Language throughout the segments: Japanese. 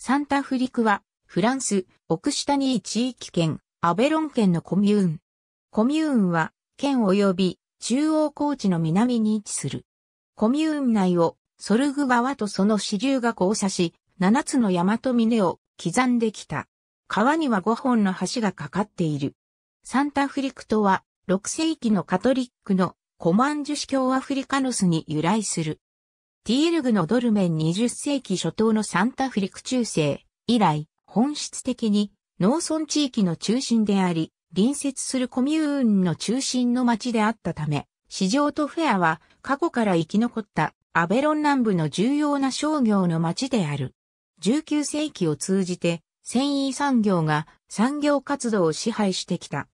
サンタフリクは、フランス、オクシタニー地域圏、アベロン県のコミューン。コミューンは、県及び中央高地の南に位置する。コミューン内をソルグ川とその支流が交差し、7つの山と峰を刻んできた。川には5本の橋がかかっている。サンタフリクとは、6世紀のカトリックのコマンジュシ教アフリカノスに由来する。ティールグのドルメン20世紀初頭のサンタフリク中世以来、本質的に農村地域の中心であり、隣接するコミューンの中心の町であったため、市場とフェアは過去から生き残ったアベロン南部の重要な商業の町である。19世紀を通じて繊維産業が産業活動を支配してきた。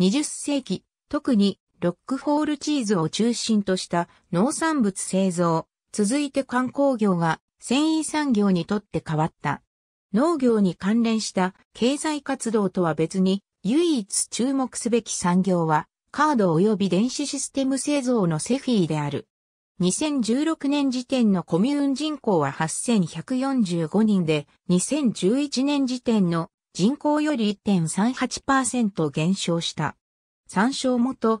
20世紀、特にロックホールチーズを中心とした農産物製造、続いて観光業が繊維産業にとって変わった。農業に関連した経済活動とは別に唯一注目すべき産業はカード及び電子システム製造のセフィーである。2016年時点のコミューン人口は8145人で、2011年時点の人口より1.38%減少した。参照元、